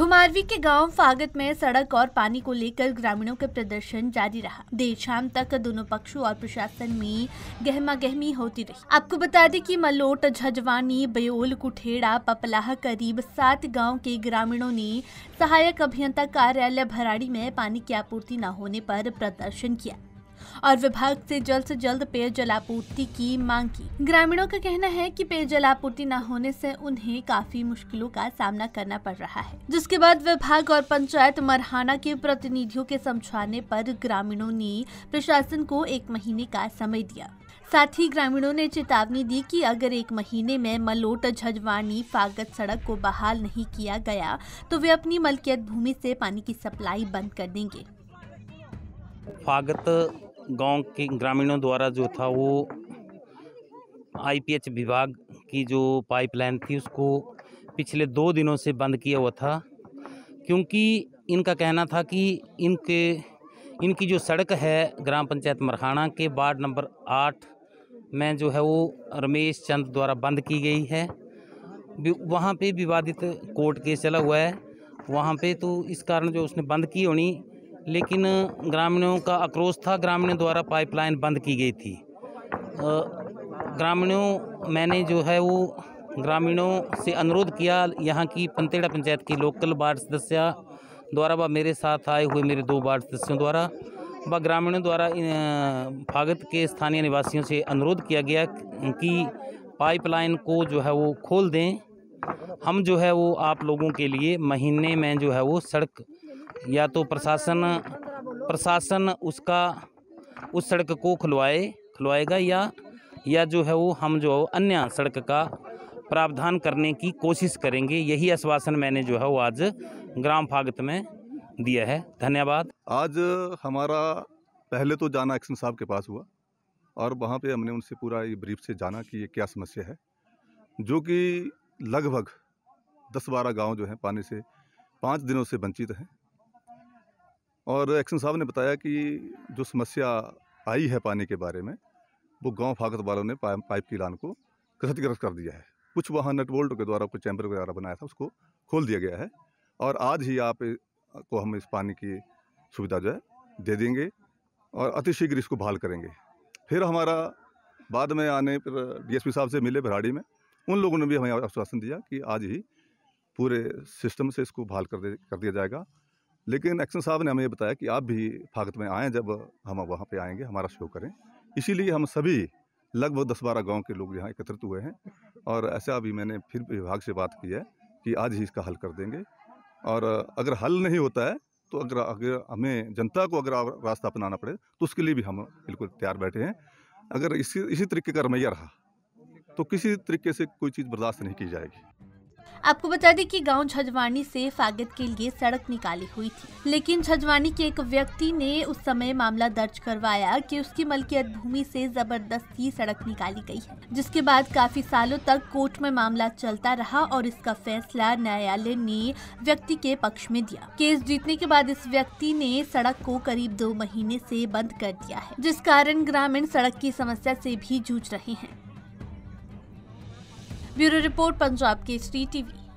घुमारवी के गांव फागत में सड़क और पानी को लेकर ग्रामीणों के प्रदर्शन जारी रहा देर शाम तक दोनों पक्षों और प्रशासन में गहमा गहमी होती रही आपको बता दें कि मलोट झजवानी बयोल कुठेड़ा पपलाह करीब सात गांव के ग्रामीणों ने सहायक अभियंता कार्यालय भराड़ी में पानी की आपूर्ति न होने पर प्रदर्शन किया और विभाग से जल्द से जल्द पेयजल आपूर्ति की मांग की ग्रामीणों का कहना है कि पेयजल आपूर्ति न होने से उन्हें काफी मुश्किलों का सामना करना पड़ रहा है जिसके बाद विभाग और पंचायत मरहाना के प्रतिनिधियों के समझाने पर ग्रामीणों ने प्रशासन को एक महीने का समय दिया साथ ही ग्रामीणों ने चेतावनी दी कि अगर एक महीने में मलोट झजवानी फागत सड़क को बहाल नहीं किया गया तो वे अपनी मलकियत भूमि से पानी की सप्लाई बंद कर देंगे फागत गांव के ग्रामीणों द्वारा जो था वो आईपीएच विभाग की जो पाइपलाइन थी उसको पिछले दो दिनों से बंद किया हुआ था क्योंकि इनका कहना था कि इनके इनकी जो सड़क है ग्राम पंचायत मरखाना के वार्ड नंबर आठ में जो है वो रमेश चंद द्वारा बंद की गई है वहाँ पे विवादित कोर्ट केस चला हुआ है वहाँ पे तो इस कारण जो उसने बंद की होनी लेकिन ग्रामीणों का आक्रोश था ग्रामीणों द्वारा पाइपलाइन बंद की गई थी ग्रामीणों मैंने जो है वो ग्रामीणों से अनुरोध किया यहाँ की पंतेड़ा पंचायत की लोकल वार्ड सदस्य द्वारा व मेरे साथ आए हुए मेरे दो वार्ड सदस्यों द्वारा व ग्रामीणों द्वारा फागत के स्थानीय निवासियों से अनुरोध किया गया कि पाइपलाइन को जो है वो खोल दें हम जो है वो आप लोगों के लिए महीने में जो है वो सड़क या तो प्रशासन प्रशासन उसका उस सड़क को खुलवाए खुलवाएगा या या जो है वो हम जो अन्य सड़क का प्रावधान करने की कोशिश करेंगे यही आश्वासन मैंने जो है वो आज ग्राम फागत में दिया है धन्यवाद आज हमारा पहले तो जाना एक्शन साहब के पास हुआ और वहाँ पे हमने उनसे पूरा ये ब्रीफ से जाना कि ये क्या समस्या है जो कि लगभग दस बारह गांव जो हैं पानी से पाँच दिनों से वंचित हैं और एक्शन साहब ने बताया कि जो समस्या आई है पानी के बारे में वो गांव फागत वालों ने पा, पाइप की लान को क्षतिग्रस्त कर दिया है कुछ वहाँ नटवोल्ट के द्वारा कुछ चैम्बर वगैरह बनाया था उसको खोल दिया गया है और आज ही आप को हम इस पानी की सुविधा जो है दे देंगे और अतिशीघ्र इसको बहाल करेंगे फिर हमारा बाद में आने पर डी साहब से मिले भराड़ी में उन लोगों ने भी हमें आश्वासन दिया कि आज ही पूरे सिस्टम से इसको बहाल कर दे कर दिया जाएगा लेकिन एक्शन साहब ने हमें ये बताया कि आप भी फागत में आएँ जब हम वहाँ पर आएँगे हमारा शो करें इसीलिए हम सभी लगभग दस बारह गाँव के लोग यहाँ एकत्रित हुए हैं और ऐसा अभी मैंने फिर विभाग से बात की है कि आज ही इसका हल कर देंगे और अगर हल नहीं होता है तो अगर अगर हमें जनता को अगर रास्ता अपनाना पड़े तो उसके लिए भी हम बिल्कुल तैयार बैठे हैं अगर इसी इसी तरीके का रमैया रहा तो किसी तरीके से कोई चीज़ बर्दाश्त नहीं की जाएगी आपको बता दें कि गांव झजवानी से फागत के लिए सड़क निकाली हुई थी लेकिन झजवानी के एक व्यक्ति ने उस समय मामला दर्ज करवाया कि उसकी मलकियत भूमि से जबरदस्ती सड़क निकाली गई है जिसके बाद काफी सालों तक कोर्ट में मामला चलता रहा और इसका फैसला न्यायालय ने व्यक्ति के पक्ष में दिया केस जीतने के बाद इस व्यक्ति ने सड़क को करीब दो महीने ऐसी बंद कर दिया है जिस कारण ग्रामीण सड़क की समस्या ऐसी भी जूझ रहे हैं bureau report Punjab Kesari TV